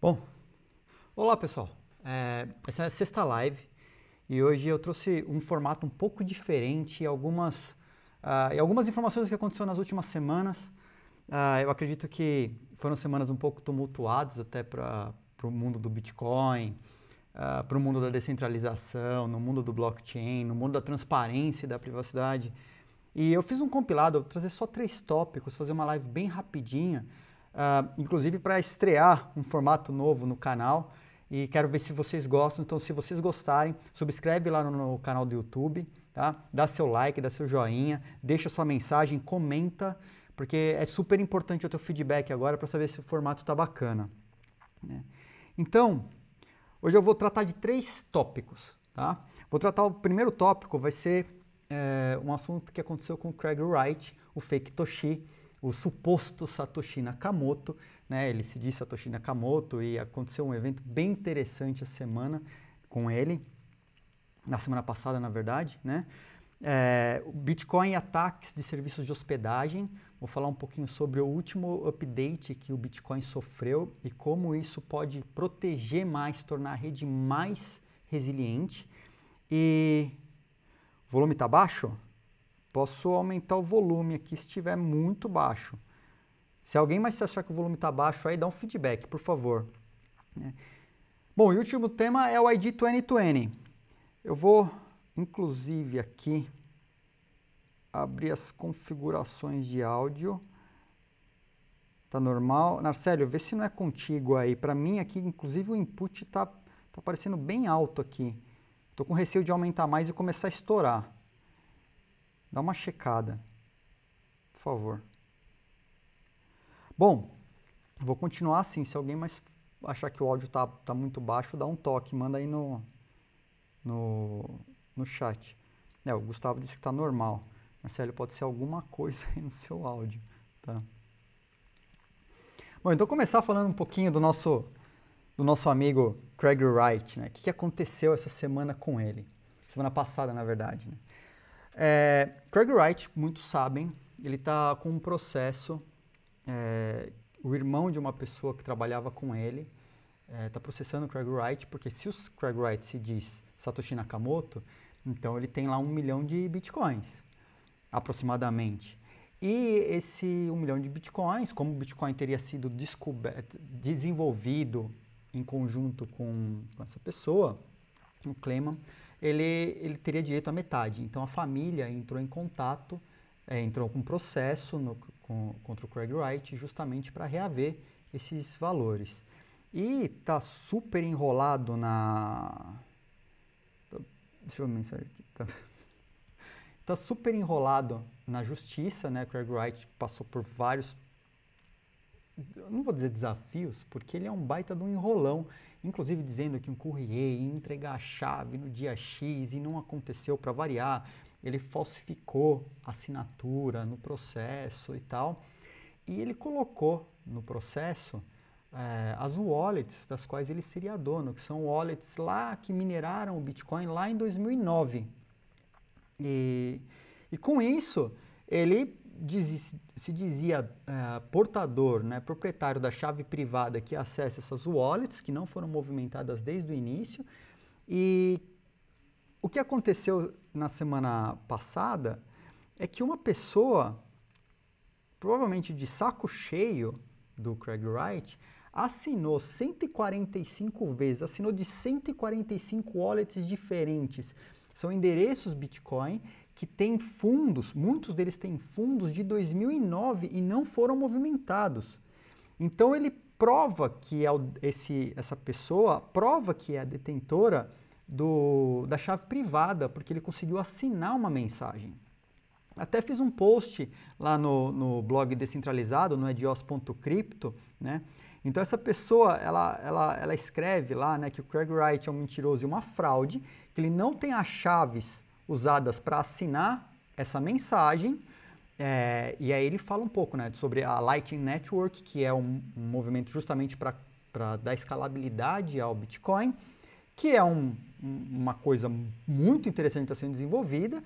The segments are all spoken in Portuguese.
Bom, olá pessoal. É, essa é a sexta live e hoje eu trouxe um formato um pouco diferente e algumas, uh, e algumas informações que aconteceu nas últimas semanas. Uh, eu acredito que foram semanas um pouco tumultuadas até para o mundo do Bitcoin, uh, ah, para o mundo da descentralização, no mundo do blockchain, no mundo da transparência e da privacidade. E eu fiz um compilado, vou trazer só três tópicos, fazer uma live bem rapidinha ah, inclusive para estrear um formato novo no canal. E quero ver se vocês gostam. Então, se vocês gostarem, subscreve lá no, no canal do YouTube, tá? Dá seu like, dá seu joinha, deixa sua mensagem, comenta, porque é super importante o teu feedback agora para saber se o formato está bacana. Né? Então, hoje eu vou tratar de três tópicos, tá? Vou tratar o primeiro tópico, vai ser é, um assunto que aconteceu com o Craig Wright, o fake Toshi, o suposto Satoshi Nakamoto, né? Ele se diz Satoshi Nakamoto e aconteceu um evento bem interessante a semana com ele, na semana passada, na verdade, né? É, Bitcoin ataques de serviços de hospedagem. Vou falar um pouquinho sobre o último update que o Bitcoin sofreu e como isso pode proteger mais, tornar a rede mais resiliente. E o volume está baixo? Posso aumentar o volume aqui se estiver muito baixo. Se alguém mais achar que o volume está baixo, aí dá um feedback, por favor. Né? Bom, e o último tema é o ID 2020. Eu vou, inclusive, aqui abrir as configurações de áudio. Tá normal? Narcélio, vê se não é contigo aí. Para mim aqui, inclusive, o input tá, tá aparecendo bem alto aqui. Tô com receio de aumentar mais e começar a estourar. Dá uma checada, por favor. Bom, vou continuar assim. Se alguém mais achar que o áudio tá, tá muito baixo, dá um toque, manda aí no, no, no chat. É, o Gustavo disse que tá normal. Marcelo, pode ser alguma coisa aí no seu áudio, tá? Bom, então começar falando um pouquinho do nosso do nosso amigo Craig Wright, né? O que aconteceu essa semana com ele? Semana passada, na verdade, né? É, Craig Wright, muitos sabem, ele está com um processo. É, o irmão de uma pessoa que trabalhava com ele está é, tá processando o Craig Wright, porque se o Craig Wright se diz Satoshi Nakamoto, então ele tem lá um milhão de bitcoins, aproximadamente. E esse um milhão de bitcoins, como o Bitcoin teria sido desenvolvido em conjunto com, com essa pessoa, o Clayman, ele, ele teria direito à metade. Então a família entrou em contato, é, entrou com um processo no, com, contra o Craig Wright justamente para reaver esses valores. E está super enrolado na. Deixa eu mensagem aqui. Tá... tá super enrolado na justiça, né? Craig Wright passou por vários eu não vou dizer desafios, porque ele é um baita de um enrolão inclusive dizendo que um courrier ia entregar a chave no dia X e não aconteceu para variar, ele falsificou a assinatura no processo e tal. E ele colocou no processo é, as wallets das quais ele seria dono, que são wallets lá que mineraram o Bitcoin lá em 2009. E, e com isso, ele diz, se dizia é, portador, né, proprietário da chave privada que acessa essas wallets, que não foram movimentadas desde o início. E o que aconteceu na semana passada é que uma pessoa, provavelmente de saco cheio do Craig Wright, assinou 145 vezes, assinou de 145 wallets diferentes. São endereços Bitcoin que tem fundos, muitos deles têm fundos de 2009 e não foram movimentados. Então ele prova que é esse, essa pessoa prova que é a detentora do, da chave privada, porque ele conseguiu assinar uma mensagem. Até fiz um post lá no, no blog descentralizado, no edios.crypto, né? Então essa pessoa, ela, ela, ela escreve lá, né, que o Craig Wright é um mentiroso e uma fraude, que ele não tem as chaves usadas para assinar essa mensagem. É, e aí ele fala um pouco né, sobre a Lightning Network, que é um, um movimento justamente para dar escalabilidade ao Bitcoin, que é um, uma coisa muito interessante está sendo desenvolvida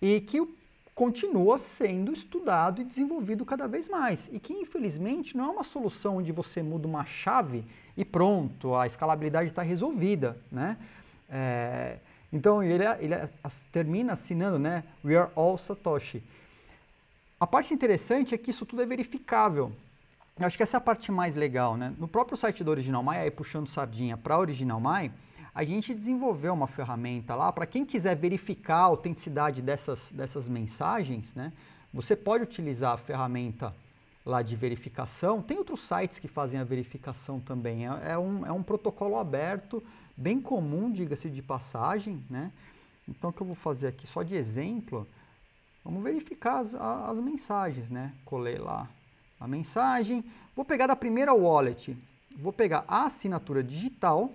e que continua sendo estudado e desenvolvido cada vez mais. E que, infelizmente, não é uma solução onde você muda uma chave e pronto, a escalabilidade está resolvida. Né? É, então ele, é, ele é, termina assinando, né? We are all Satoshi. A parte interessante é que isso tudo é verificável. Eu acho que essa é a parte mais legal, né? No próprio site do Original Mai, aí puxando sardinha para Original Mai, a gente desenvolveu uma ferramenta lá para quem quiser verificar a autenticidade dessas, dessas mensagens, né? Você pode utilizar a ferramenta lá de verificação. Tem outros sites que fazem a verificação também. É, é um, é um protocolo aberto bem comum, diga-se de passagem, né? Então, o que eu vou fazer aqui só de exemplo, vamos verificar as, as mensagens, né? Colei lá a mensagem, vou pegar da primeira wallet, vou pegar a assinatura digital.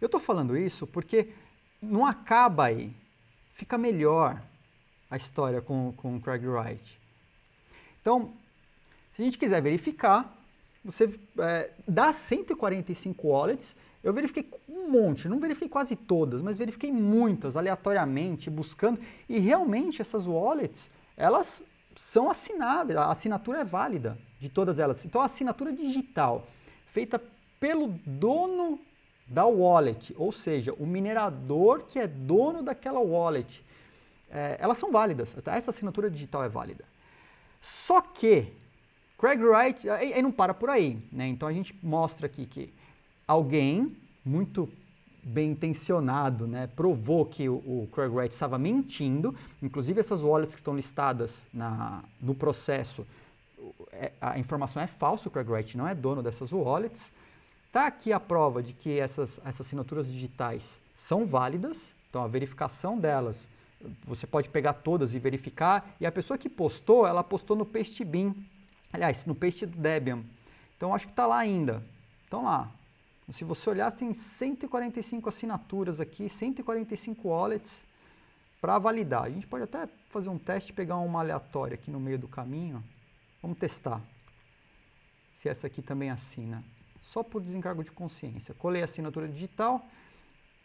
Eu estou falando isso porque não acaba aí, fica melhor a história com, com o Craig Wright. Então, se a gente quiser verificar, você é, dá 145 wallets. Eu verifiquei um monte, não verifiquei quase todas, mas verifiquei muitas aleatoriamente, buscando. E realmente essas wallets, elas são assináveis, a assinatura é válida de todas elas. Então a assinatura digital feita pelo dono da wallet, ou seja, o minerador que é dono daquela wallet, é, elas são válidas. Essa assinatura digital é válida. Só que Craig Wright, aí não para por aí, né? Então a gente mostra aqui que alguém muito bem intencionado, né, provou que o, o Craig Wright estava mentindo, inclusive essas wallets que estão listadas na, no processo, é, a informação é falsa, o Craig Wright não é dono dessas wallets. Está aqui a prova de que essas, essas assinaturas digitais são válidas, então a verificação delas, você pode pegar todas e verificar, e a pessoa que postou, ela postou no Pastebin, Aliás, no paste do Debian. Então acho que está lá ainda. Então lá. Se você olhar, tem 145 assinaturas aqui, 145 wallets para validar. A gente pode até fazer um teste, pegar uma aleatória aqui no meio do caminho. Vamos testar se essa aqui também assina. Só por desencargo de consciência. Colei a assinatura digital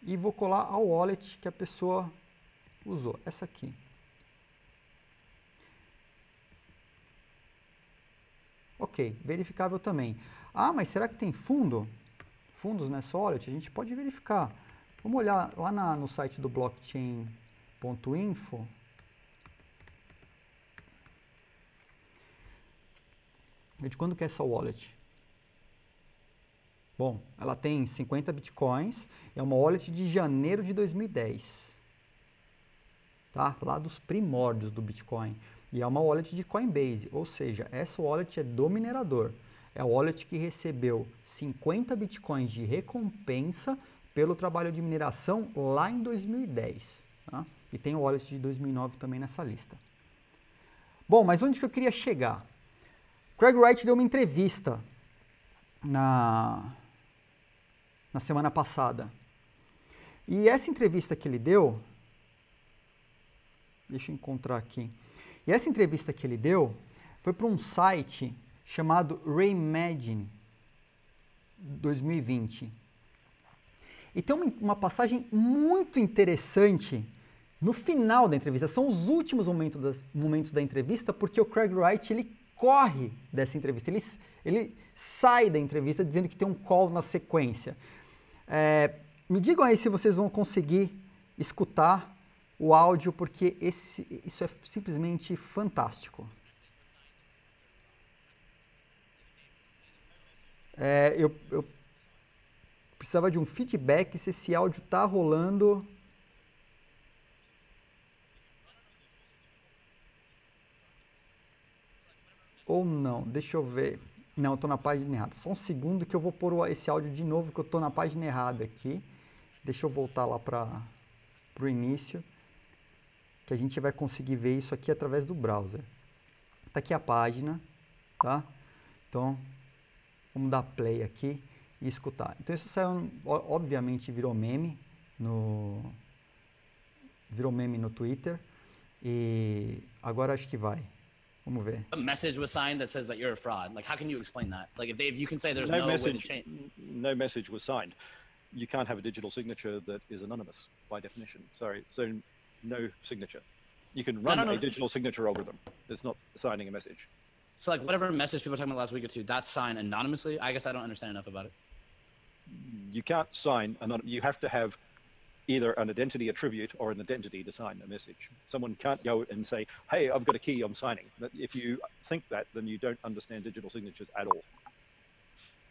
e vou colar ao wallet que a pessoa usou. Essa aqui. Ok, verificável também. Ah, mas será que tem fundo? Fundos nessa né, wallet? A gente pode verificar. Vamos olhar lá na, no site do blockchain.info. É de quando que é essa wallet? Bom, ela tem 50 bitcoins, é uma wallet de janeiro de 2010. Tá? Lá dos primórdios do Bitcoin. E é uma wallet de Coinbase, ou seja, essa wallet é do minerador. É a wallet que recebeu 50 bitcoins de recompensa pelo trabalho de mineração lá em 2010. Tá? E tem o wallet de 2009 também nessa lista. Bom, mas onde que eu queria chegar? Craig Wright deu uma entrevista na, na semana passada. E essa entrevista que ele deu, deixa eu encontrar aqui. E essa entrevista que ele deu foi para um site chamado Reimagine 2020. E tem uma, uma passagem muito interessante no final da entrevista. São os últimos momentos, das, momentos da entrevista, porque o Craig Wright ele corre dessa entrevista. Ele, ele sai da entrevista dizendo que tem um call na sequência. É, me digam aí se vocês vão conseguir escutar o áudio, porque esse, isso é simplesmente fantástico. É, eu, eu precisava de um feedback se esse áudio está rolando. Ou não, deixa eu ver. Não, estou na página errada. Só um segundo que eu vou pôr esse áudio de novo, que eu estou na página errada aqui. Deixa eu voltar lá para o início que a gente vai conseguir ver isso aqui através do browser. Tá aqui a página, tá? Então, vamos dar play aqui e escutar. Então, isso saiu, obviamente, virou meme no... Virou meme no Twitter. E agora acho que vai. Vamos ver. A message was signed that says that you're a fraud. Like, how can you explain that? Like, if Dave, you can say there's no, no message, No message was signed. You can't have a digital signature that is anonymous by definition. Sorry. So no signature. You can run no, no, a digital signature algorithm It's not signing a message. So like whatever message people were talking about last week or two, that's signed anonymously. I guess I don't understand enough about it. You can't sign You have to have either an identity attribute or an identity to sign a message. Someone can't go and say, "Hey, I've got a key. I'm signing." If you think that, then you don't understand digital signatures at all.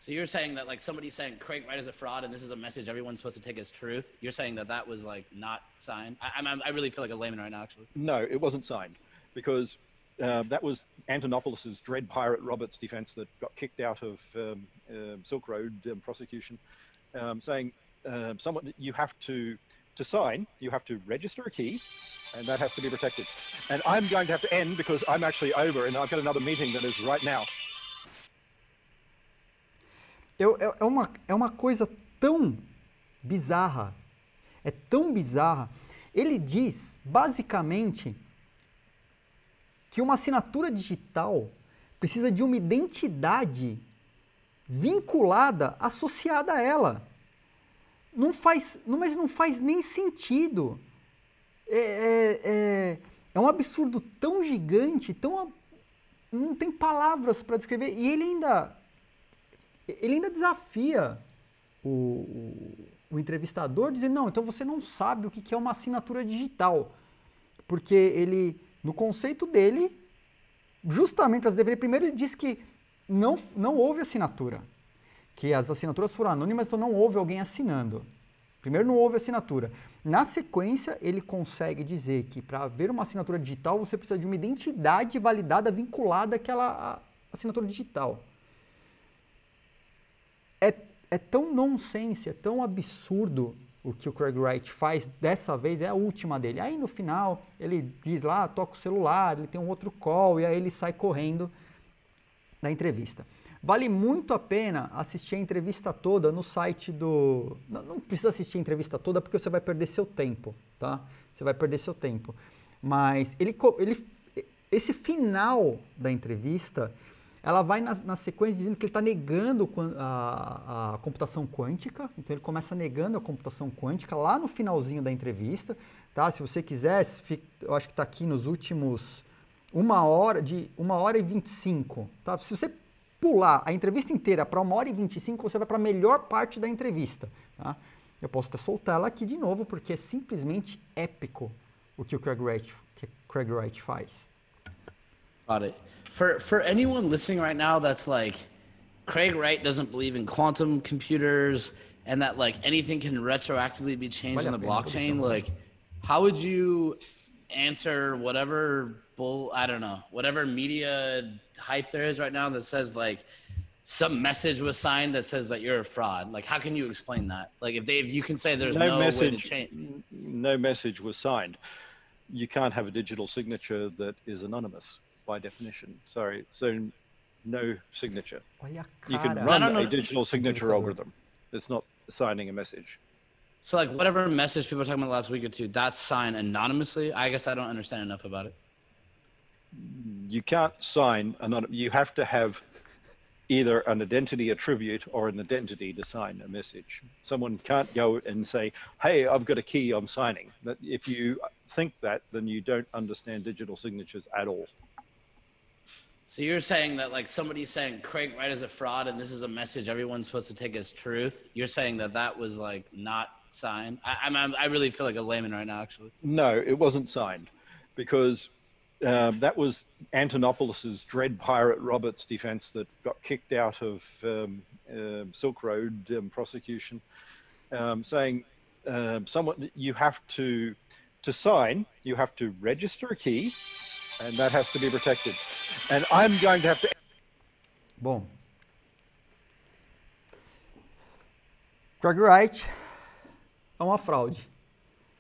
So you're saying that like somebody saying Craig Wright is a fraud and this is a message everyone's supposed to take as truth. You're saying that that was like not signed. I, I'm, I really feel like a layman right now, actually. No, it wasn't signed because uh, that was Antonopoulos' Dread Pirate Roberts defense that got kicked out of um, um Silk Road um, prosecution, um, saying um, someone you have to to sign, you have to register a key, and that has to be protected. And I'm going to have to end because I'm actually over, and I've got another meeting that is right now. Eu, é, é, uma, é uma coisa tão bizarra, é tão bizarra. Ele diz, basicamente, que uma assinatura digital precisa de uma identidade vinculada, associada a ela. Não faz, não, mas não faz nem sentido. É, é, é, é um absurdo tão gigante, tão não tem palavras para descrever. E ele ainda ele ainda desafia o, o, o entrevistador, dizendo: não, então você não sabe o que é uma assinatura digital. Porque ele, no conceito dele, justamente as deveria. Primeiro, ele diz que não, não houve assinatura, que as assinaturas foram anônimas, então não houve alguém assinando. Primeiro, não houve assinatura. Na sequência, ele consegue dizer que para haver uma assinatura digital, você precisa de uma identidade validada, vinculada àquela assinatura digital é tão nonsense, é tão absurdo o que o Craig Wright faz dessa vez, é a última dele. Aí no final ele diz lá, toca o celular, ele tem um outro call e aí ele sai correndo da entrevista. Vale muito a pena assistir a entrevista toda no site do. Não, não precisa assistir a entrevista toda porque você vai perder seu tempo, tá? Você vai perder seu tempo. Mas ele, ele, esse final da entrevista ela vai na, na sequência dizendo que ele está negando a, a, computação quântica, então ele começa negando a computação quântica lá no finalzinho da entrevista, tá? Se você quiser, eu acho que está aqui nos últimos uma hora, de uma hora e cinco tá? Se você pular a entrevista inteira para uma hora e vinte e cinco você vai para a melhor parte da entrevista, tá? Eu posso até soltar ela aqui de novo, porque é simplesmente épico o que o Craig Wright, que Craig Wright faz. Got it. For for anyone listening right now, that's like Craig Wright doesn't believe in quantum computers and that like anything can retroactively be changed in the blockchain. Like, how would you answer whatever bull I don't know whatever media hype there is right now that says like some message was signed that says that you're a fraud. Like, how can you explain that? Like, if they if you can say there's no, no message, no message was signed, you can't have a digital signature that is anonymous by definition. Sorry, so no signature. You can run a digital signature algorithm. It's not signing a message. So like whatever message people were talking about last week or two, that's signed anonymously. I guess I don't understand enough about it. You can't sign anon. You have to have either an identity attribute or an identity to sign a message. Someone can't go and say, "Hey, I've got a key. I'm signing." If you think that, then you don't understand digital signatures at all. So you're saying that like somebody's saying Craig Wright is a fraud, and this is a message everyone's supposed to take as truth. You're saying that that was like not signed. I, I'm, i really feel like a layman right now, actually. No, it wasn't signed, because um, that was Antonopoulos' Dread Pirate Roberts defense that got kicked out of um, um Silk Road um, prosecution, um, saying um, someone you have to to sign, you have to register a key, and that has to be protected. And I'm going to have to. Bom. Craig Wright é uma fraude.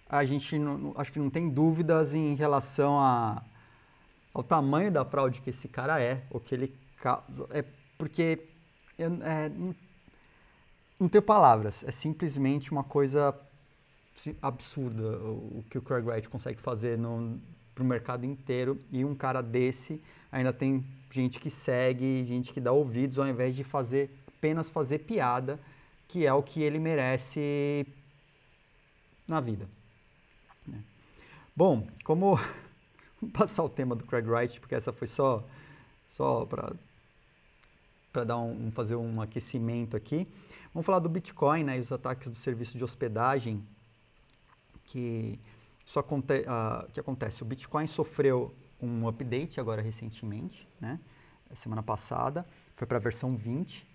A gente não, acho que não tem dúvidas em relação a, ao tamanho da fraude que esse cara é, o que ele causa. É porque eu, é, não, não tenho palavras. É simplesmente uma coisa absurda o, o que o Craig Wright consegue fazer no, para o mercado inteiro e um cara desse ainda tem gente que segue, gente que dá ouvidos ao invés de fazer apenas fazer piada, que é o que ele merece na vida. Né? Bom, como passar o tema do Craig Wright, porque essa foi só só para para dar um fazer um aquecimento aqui. Vamos falar do Bitcoin, né, e os ataques do serviço de hospedagem que isso aconte uh, ah, que acontece? O Bitcoin sofreu um update agora recentemente, né? Semana passada, foi para a versão 20.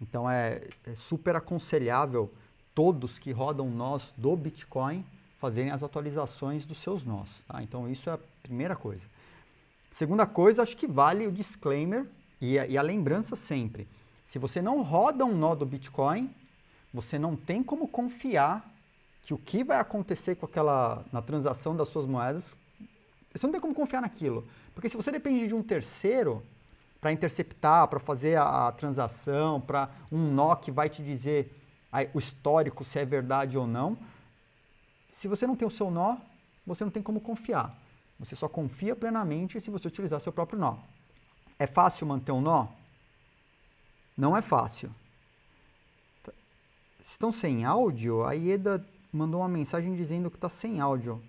Então é, é super aconselhável todos que rodam nós do Bitcoin fazerem as atualizações dos seus nós. Tá? Então isso é a primeira coisa. Segunda coisa, acho que vale o disclaimer e a, e a lembrança sempre. Se você não roda um nó do Bitcoin, você não tem como confiar que o que vai acontecer com aquela na transação das suas moedas, você não tem como confiar naquilo, porque se você depende de um terceiro para interceptar, para fazer a, a transação, para um nó que vai te dizer aí, o histórico se é verdade ou não, se você não tem o seu nó, você não tem como confiar. Você só confia plenamente se você utilizar seu próprio nó. É fácil manter um nó? Não é fácil. Tá. Estão sem áudio? A Ieda mandou uma mensagem dizendo que está sem áudio.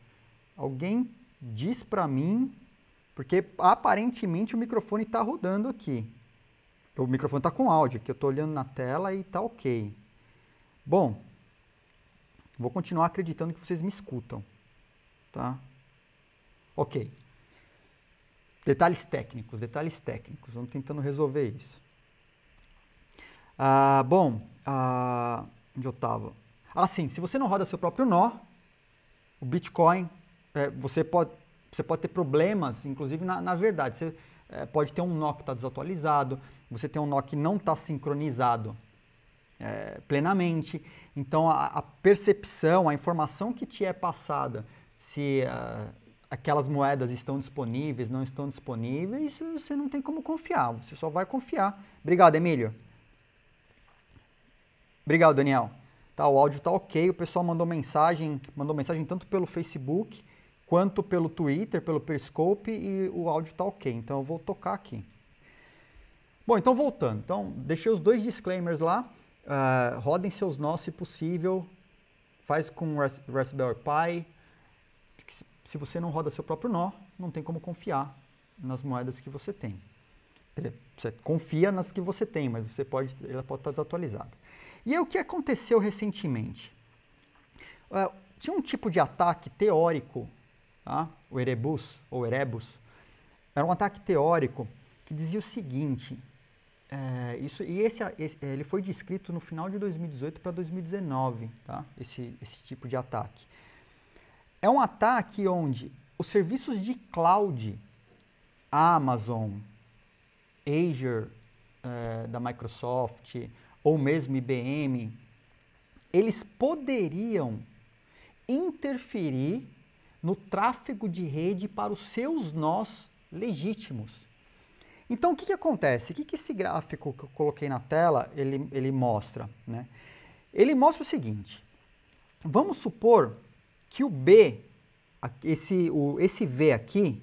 Alguém diz para mim, porque aparentemente o microfone está rodando aqui. O microfone está com áudio, que eu estou olhando na tela e está ok. Bom, vou continuar acreditando que vocês me escutam, tá? Ok. Detalhes técnicos, detalhes técnicos. Vamos tentando resolver isso. Ah, bom, ah, onde eu estava? Assim, se você não roda seu próprio nó, o Bitcoin, é, você, pode, você pode ter problemas, inclusive na, na verdade. Você é, pode ter um nó que está desatualizado, você tem um nó que não está sincronizado é, plenamente. Então, a, a, percepção, a informação que te é passada, se uh, aquelas moedas estão disponíveis, não estão disponíveis, você não tem como confiar, você só vai confiar. Obrigado, Emílio. Obrigado, Daniel. Tá, o áudio tá ok, o pessoal mandou mensagem, mandou mensagem tanto pelo Facebook quanto pelo Twitter, pelo Periscope e o áudio tá ok. Então eu vou tocar aqui. Bom, então voltando. Então deixei os dois disclaimers lá. Uh, rodem seus nós se possível. Faz com Raspberry Pi. Se você não roda seu próprio nó, não tem como confiar nas moedas que você tem. Quer dizer, você confia nas que você tem, mas você pode, ela pode estar tá desatualizada. E aí, o que aconteceu recentemente? Uh, tinha um tipo de ataque teórico, tá? o Erebus, ou Erebus, era um ataque teórico que dizia o seguinte, é, isso, e esse, esse, eh, ele foi descrito no final de 2018 para 2019, tá? esse, esse tipo de ataque. É um ataque onde os serviços de cloud, Amazon, Azure, é, da Microsoft, ou mesmo IBM, eles poderiam interferir no tráfego de rede para os seus nós legítimos. Então, o que, que acontece? O que, que esse gráfico que eu coloquei na tela, ele, ele mostra? Né? Ele mostra o seguinte, vamos supor que o B, esse, o, esse V aqui,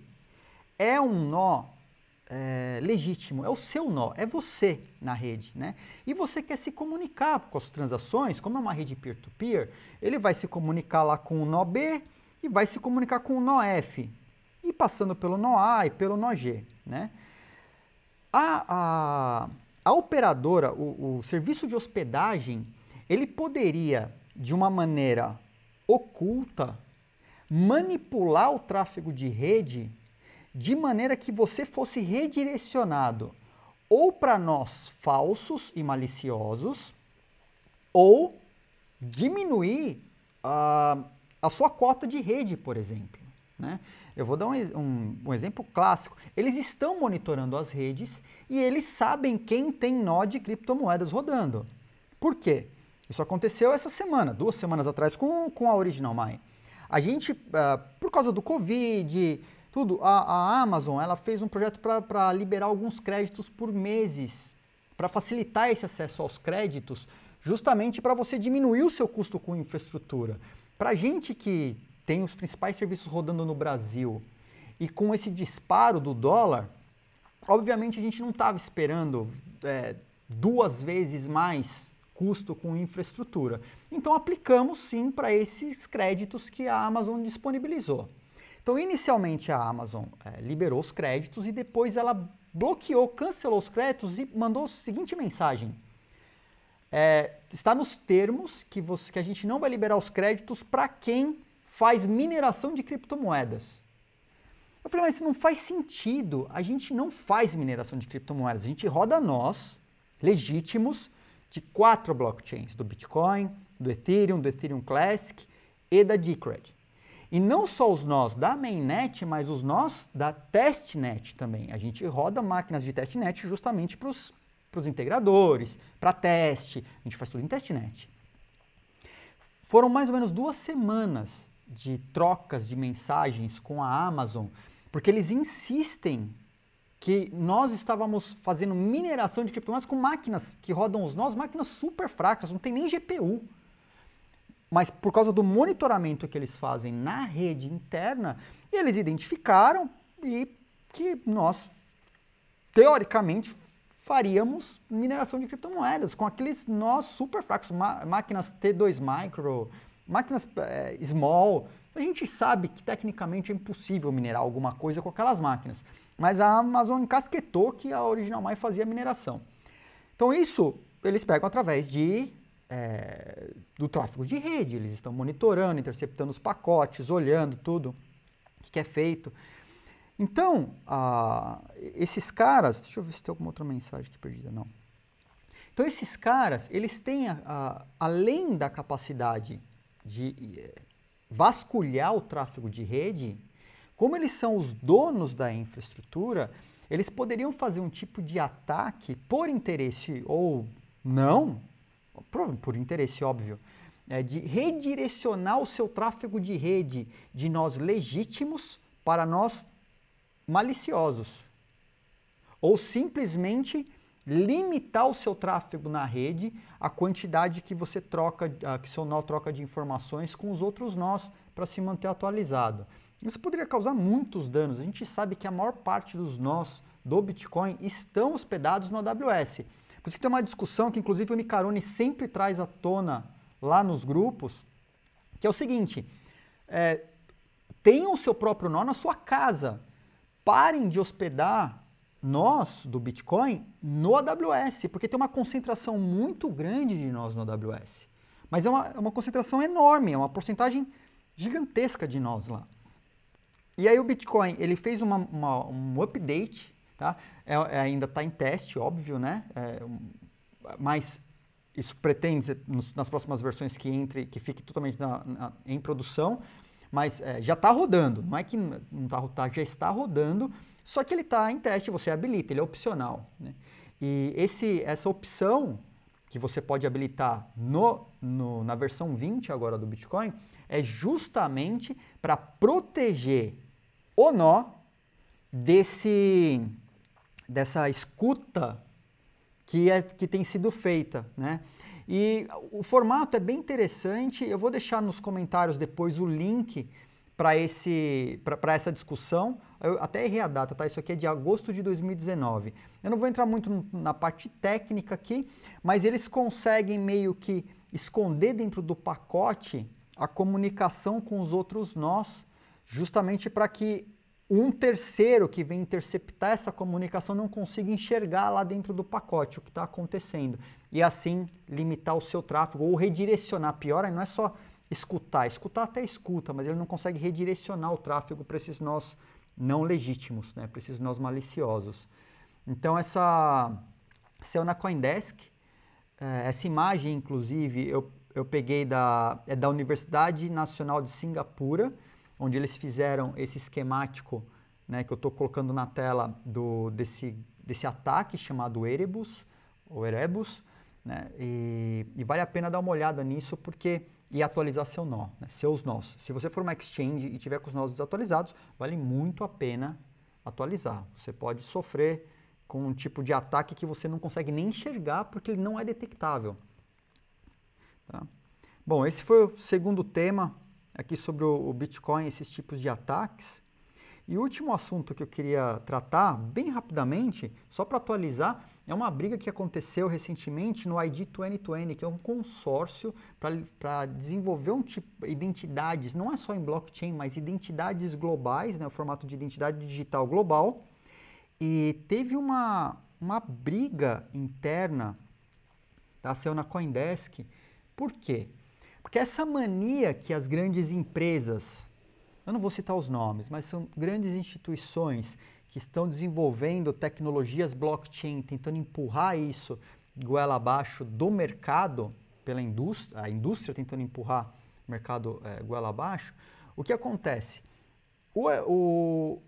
é um nó é, legítimo, é o seu nó, é você na rede, né? E você quer se comunicar com as transações, como é uma rede peer-to-peer, -peer, ele vai se comunicar lá com o nó B e vai se comunicar com o nó F, e passando pelo nó A e pelo nó G, né? A, a, a operadora, o, o serviço de hospedagem, ele poderia, de uma maneira oculta, manipular o tráfego de rede de maneira que você fosse redirecionado ou para nós falsos e maliciosos, ou diminuir a sua cota de rede, por exemplo. Né? Eu vou dar um, um, um, exemplo clássico. Eles estão monitorando as redes e eles sabem quem tem nó de criptomoedas rodando. Por quê? Isso aconteceu essa semana, duas semanas atrás, com, com a Original Mine. A gente, uh, por causa do Covid, tudo, a, a Amazon ela fez um projeto para liberar alguns créditos por meses, para facilitar esse acesso aos créditos, justamente para você diminuir o seu custo com infraestrutura. Para gente que tem os principais serviços rodando no Brasil e com esse disparo do dólar, obviamente a gente não estava esperando é, duas vezes mais custo com infraestrutura. Então aplicamos sim para esses créditos que a Amazon disponibilizou. Então, inicialmente a Amazon é, liberou os créditos e depois ela bloqueou, cancelou os créditos e mandou a seguinte mensagem: é, está nos termos que, você, que a gente não vai liberar os créditos para quem faz mineração de criptomoedas. Eu falei, mas isso não faz sentido. A gente não faz mineração de criptomoedas. A gente roda nós, legítimos, de quatro blockchains: do Bitcoin, do Ethereum, do Ethereum Classic e da Decred. E não só os nós da mainnet, mas os nós da testnet também. A gente roda máquinas de testnet justamente para os integradores, para teste. A gente faz tudo em testnet. Foram mais ou menos duas semanas de trocas de mensagens com a Amazon, porque eles insistem que nós estávamos fazendo mineração de criptomoedas com máquinas que rodam os nós, máquinas super fracas, não tem nem GPU. Mas por causa do monitoramento que eles fazem na rede interna, eles identificaram e que nós, teoricamente, faríamos mineração de criptomoedas com aqueles nós super fracos, máquinas T2 micro, máquinas é, small. A gente sabe que tecnicamente é impossível minerar alguma coisa com aquelas máquinas, mas a Amazon encasquetou que a Original Mai fazia mineração. Então isso eles pegam através de é, do tráfego de rede, eles estão monitorando, interceptando os pacotes, olhando tudo que é feito. Então, esses caras, deixa eu ver se tem alguma outra mensagem aqui perdida, não. Então, esses caras, eles têm, a, a, além da capacidade de é, vasculhar o tráfego de rede, como eles são os donos da infraestrutura, eles poderiam fazer um tipo de ataque por interesse ou não, por interesse óbvio, é de redirecionar o seu tráfego de rede de nós legítimos para nós maliciosos. Ou simplesmente limitar o seu tráfego na rede, a quantidade que você troca, que seu nó troca de informações com os outros nós para se manter atualizado. Isso poderia causar muitos danos. A gente sabe que a maior parte dos nós do Bitcoin estão hospedados no AWS. Por isso que tem uma discussão que, inclusive, o Micarone sempre traz à tona lá nos grupos, que é o seguinte: é, tenham o seu próprio nó na sua casa. Parem de hospedar nós do Bitcoin no AWS, porque tem uma concentração muito grande de nós no AWS. Mas é uma, é uma concentração enorme, é uma porcentagem gigantesca de nós lá. E aí o Bitcoin ele fez uma, uma, um update Tá? É, é, ainda está em teste, óbvio, né? É, mas isso pretende, nos, nas próximas versões que entre, que fique totalmente na, na, em produção, mas é, já está rodando, não é que não está rodando, tá, já está rodando, só que ele está em teste, você habilita, ele é opcional. Né? E esse, essa opção que você pode habilitar no, no, na versão 20 agora do Bitcoin é justamente para proteger o nó desse dessa escuta que, é, que tem sido feita, né? E o formato é bem interessante. Eu vou deixar nos comentários depois o link para esse para essa discussão. Eu até errei a data, tá? Isso aqui é de agosto de 2019. Eu não vou entrar muito na parte técnica aqui, mas eles conseguem meio que esconder dentro do pacote a comunicação com os outros nós, justamente para que um terceiro que vem interceptar essa comunicação não consiga enxergar lá dentro do pacote o que está acontecendo e assim limitar o seu tráfego ou redirecionar. Pior, é, não é só escutar, escutar até escuta, mas ele não consegue redirecionar o tráfego para esses nós não legítimos, né? para esses nós maliciosos. Então essa saiu é na CoinDesk, é, essa imagem inclusive eu, eu peguei da, é da Universidade Nacional de Singapura, onde eles fizeram esse esquemático né, que eu estou colocando na tela do, desse, desse ataque chamado Erebus, ou Erebus, né, e, e, vale a pena dar uma olhada nisso porque e atualizar seu nó, né, seus nós. Se você for uma exchange e tiver com os nós desatualizados, vale muito a pena atualizar. Você pode sofrer com um tipo de ataque que você não consegue nem enxergar porque ele não é detectável. Tá? Bom, esse foi o segundo tema aqui sobre o Bitcoin e esses tipos de ataques. E o último assunto que eu queria tratar, bem rapidamente, só para atualizar, é uma briga que aconteceu recentemente no ID 2020, que é um consórcio para desenvolver um tipo identidades, não é só em blockchain, mas identidades globais, né, o formato de identidade digital global. E teve uma, uma briga interna, tá? saiu na Coindesk. Por quê? Porque essa mania que as grandes empresas, eu não vou citar os nomes, mas são grandes instituições que estão desenvolvendo tecnologias blockchain, tentando empurrar isso goela abaixo do mercado, pela indústria, a indústria tentando empurrar o mercado é, goela abaixo, o que acontece? O, o,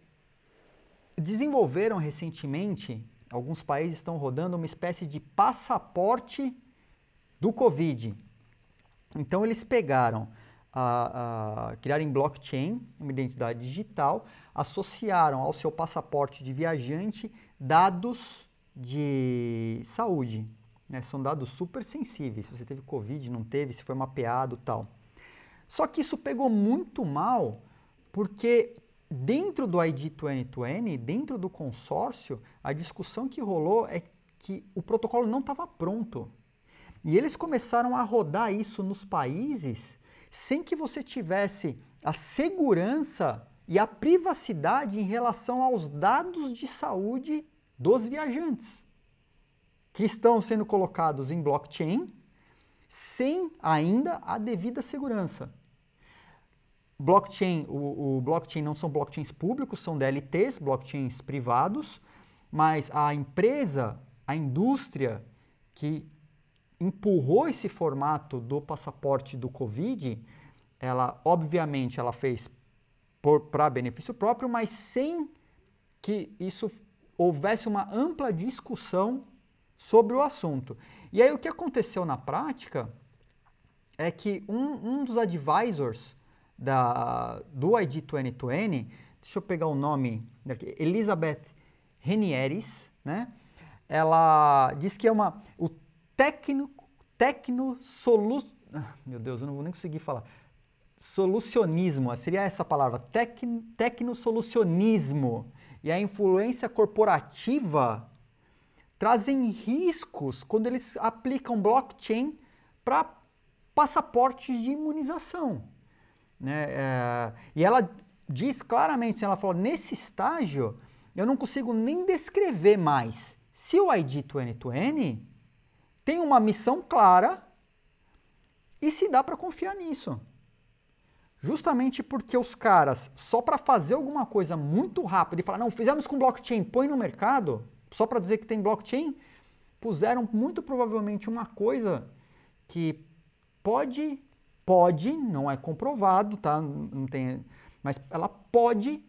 desenvolveram recentemente, alguns países estão rodando uma espécie de passaporte do Covid então eles pegaram, a, a, criaram em blockchain uma identidade digital, associaram ao seu passaporte de viajante dados de saúde. Né? São dados super sensíveis, se você teve Covid, não teve, se foi mapeado tal. Só que isso pegou muito mal, porque dentro do ID 2020, dentro do consórcio, a discussão que rolou é que o protocolo não estava pronto. E eles começaram a rodar isso nos países sem que você tivesse a segurança e a privacidade em relação aos dados de saúde dos viajantes, que estão sendo colocados em blockchain sem ainda a devida segurança. Blockchain, o, o blockchain não são blockchains públicos, são DLTs, blockchains privados, mas a empresa, a indústria que empurrou esse formato do passaporte do Covid, ela obviamente ela fez para benefício próprio, mas sem que isso houvesse uma ampla discussão sobre o assunto. E aí o que aconteceu na prática é que um, um dos advisors da, do ID 2020, deixa eu pegar o nome, Elizabeth Renieres, né? Ela diz que é uma, o, técnico, tecno solu, ah, meu Deus, eu não vou nem conseguir falar. Solucionismo, seria essa palavra, tec, tecno-solucionismo e a influência corporativa trazem riscos quando eles aplicam blockchain para passaportes de imunização. Né? É, e ela diz claramente, assim, ela falou, nesse estágio eu não consigo nem descrever mais. Se o ID 2020 tem uma missão clara e se dá para confiar nisso. Justamente porque os caras, só para fazer alguma coisa muito rápido e falar, não, fizemos com blockchain, põe no mercado, só para dizer que tem blockchain, puseram muito provavelmente uma coisa que pode, pode, não é comprovado, tá? Não tem, mas ela pode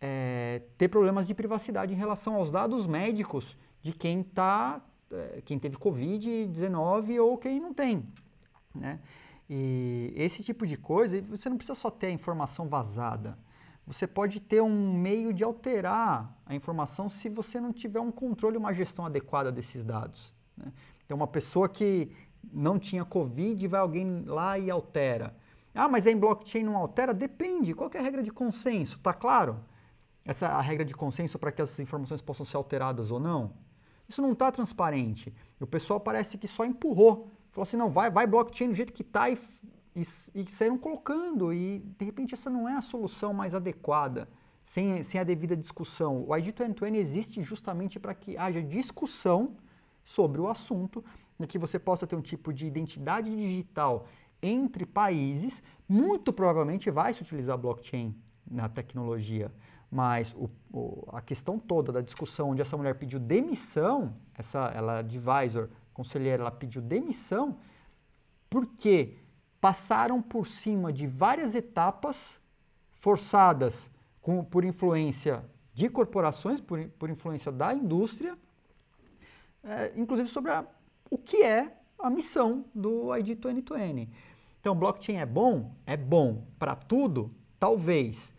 é, ter problemas de privacidade em relação aos dados médicos de quem está eh, quem teve Covid-19 ou quem não tem, né? E esse tipo de coisa, você não precisa só ter a informação vazada. Você pode ter um meio de alterar a informação se você não tiver um controle, uma gestão adequada desses dados. Né? Então, uma pessoa que não tinha Covid, vai alguém lá e altera. Ah, mas em blockchain não altera? Depende. Qual é a regra de consenso? Tá claro? Essa é a regra de consenso para que as informações possam ser alteradas ou não? Isso não está transparente. E o pessoal parece que só empurrou. Falou assim, não, vai, vai blockchain do jeito que está e, e, e saíram colocando. E, de repente, essa não é a solução mais adequada, sem, sem a devida discussão. O ID 2020 existe justamente para que haja discussão sobre o assunto, e que você possa ter um tipo de identidade digital entre países, muito provavelmente vai se utilizar blockchain na tecnologia. Mas o, o, a questão toda da discussão onde essa mulher pediu demissão, essa ela advisor, conselheira, ela pediu demissão porque passaram por cima de várias etapas forçadas com, por influência de corporações, por, por influência da indústria, é, inclusive sobre a, o que é a missão do ID 2020. Então, blockchain é bom? É bom para tudo? Talvez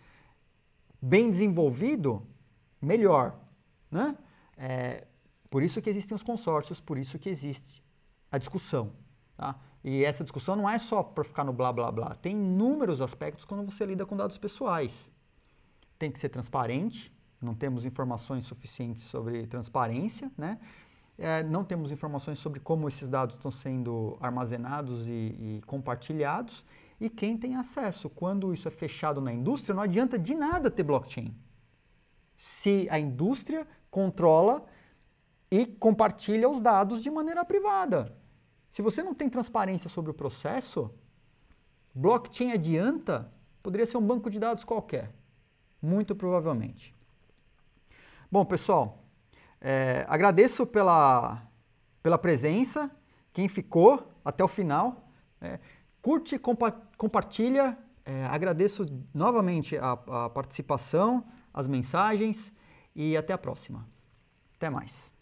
bem desenvolvido, melhor. Né? É, por isso que existem os consórcios, por isso que existe a discussão. Tá? E essa discussão não é só para ficar no blá blá blá. Tem inúmeros aspectos quando você lida com dados pessoais. Tem que ser transparente, não temos informações suficientes sobre transparência, né? É, não temos informações sobre como esses dados estão sendo armazenados e, e compartilhados e quem tem acesso. Quando isso é fechado na indústria, não adianta de nada ter blockchain. Se a indústria controla e compartilha os dados de maneira privada. Se você não tem transparência sobre o processo, blockchain adianta? Poderia ser um banco de dados qualquer, muito provavelmente. Bom, pessoal, é, agradeço pela, pela presença, quem ficou até o final. É, Curte, compa compartilha. É, agradeço novamente a, a participação, as mensagens e até a próxima. Até mais.